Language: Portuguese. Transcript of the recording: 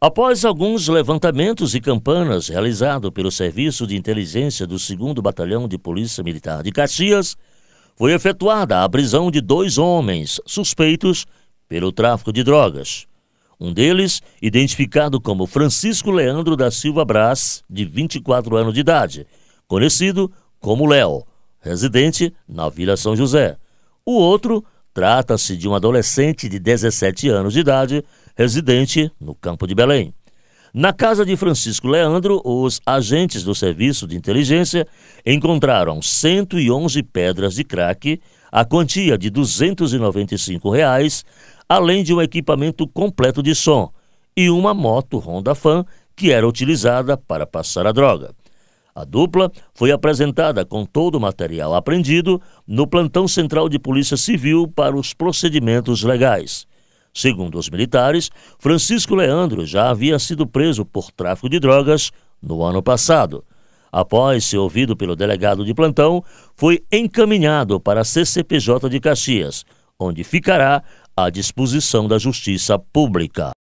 Após alguns levantamentos e campanas realizados pelo Serviço de Inteligência do 2 Batalhão de Polícia Militar de Caxias, foi efetuada a prisão de dois homens suspeitos pelo tráfico de drogas. Um deles, identificado como Francisco Leandro da Silva Brás, de 24 anos de idade, conhecido como Léo, residente na Vila São José. O outro trata-se de um adolescente de 17 anos de idade, residente no campo de Belém. Na casa de Francisco Leandro, os agentes do Serviço de Inteligência encontraram 111 pedras de crack, a quantia de R$ 295, reais, além de um equipamento completo de som e uma moto Honda Fan que era utilizada para passar a droga. A dupla foi apresentada com todo o material apreendido no plantão central de Polícia Civil para os procedimentos legais. Segundo os militares, Francisco Leandro já havia sido preso por tráfico de drogas no ano passado. Após ser ouvido pelo delegado de plantão, foi encaminhado para a CCPJ de Caxias, onde ficará à disposição da Justiça Pública.